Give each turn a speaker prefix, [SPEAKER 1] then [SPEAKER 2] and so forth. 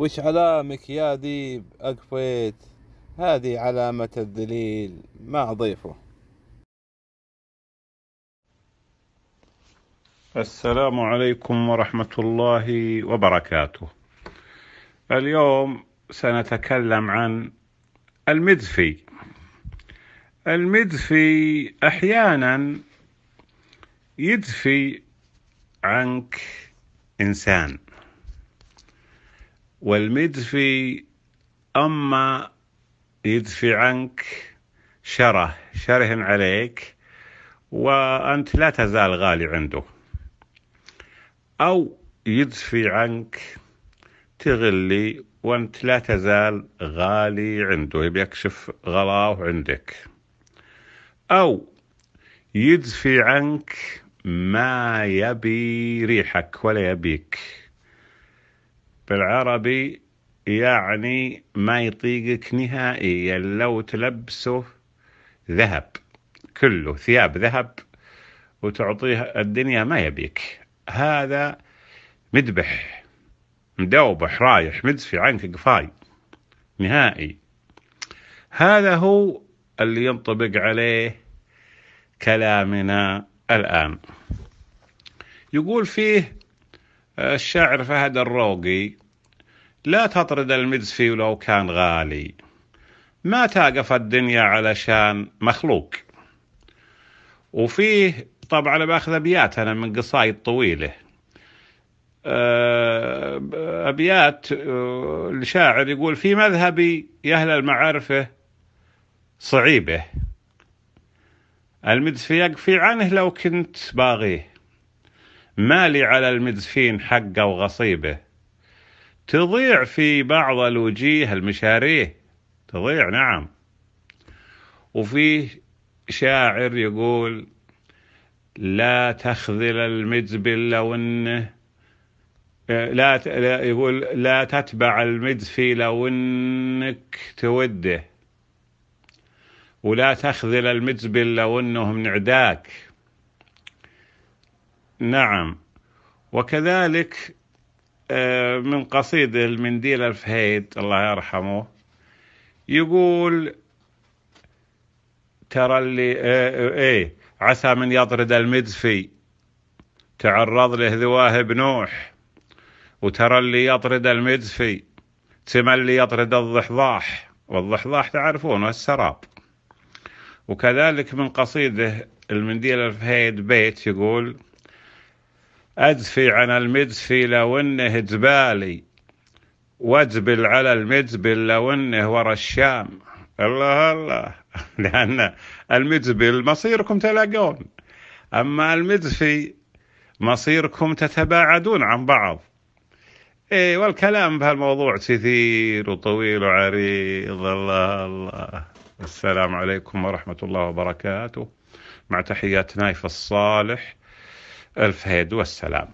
[SPEAKER 1] وش علامك يا ديب أقفيت هذه علامة الذليل ما أضيفه السلام عليكم ورحمة الله وبركاته اليوم سنتكلم عن المدفي المدفي أحيانا يدفي عنك إنسان والمدفي أما يدفي عنك شره شره عليك وأنت لا تزال غالي عنده أو يدفي عنك تغلي وأنت لا تزال غالي عنده يكشف غلاه عندك أو يدفي عنك ما يبي ريحك ولا يبيك بالعربي يعني ما يطيقك نهائيا لو تلبسه ذهب كله ثياب ذهب وتعطيه الدنيا ما يبيك هذا مدبح مدوبح رايح مدفي عنك قفاي نهائي هذا هو اللي ينطبق عليه كلامنا الآن يقول فيه آه، الشاعر فهد الروقي لا تطرد المدفي ولو كان غالي ما تاقف الدنيا علشان مخلوق وفيه طبعا باخذ ابيات انا من قصايد طويله آه، ابيات آه، الشاعر يقول في مذهبي يا اهل المعارفه صعيبه المدفي يقفي عنه لو كنت باغيه مالي على المدفين حقه وغصيبه تضيع في بعض الوجيه المشاريع تضيع نعم وفي شاعر يقول لا تخذل المزبل آه، لو انه لا يقول لا تتبع المدفي لو انك توده ولا تخذل المزبل لو انه من عداك نعم وكذلك آه، من قصيدة المنديل الفهيد الله يرحمه يقول ترى اللي آه، آه، ايه عسى من يطرد المدفي تعرض له ذواهب نوح وترى اللي يطرد المدفي تمل اللي يطرد الضحضاح والضحضاح تعرفون السراب وكذلك من قصيده المنديل الفهيد بيت يقول أدفي عن المدفي لو إنه دبالي وادبل على المدبل لو إنه ورا الشام الله الله لأن المدبل مصيركم تلاقون أما المدفي مصيركم تتباعدون عن بعض إيه والكلام بهالموضوع كثير وطويل وعريض الله الله السلام عليكم ورحمة الله وبركاته مع تحيات نايف الصالح ألف هاد والسلام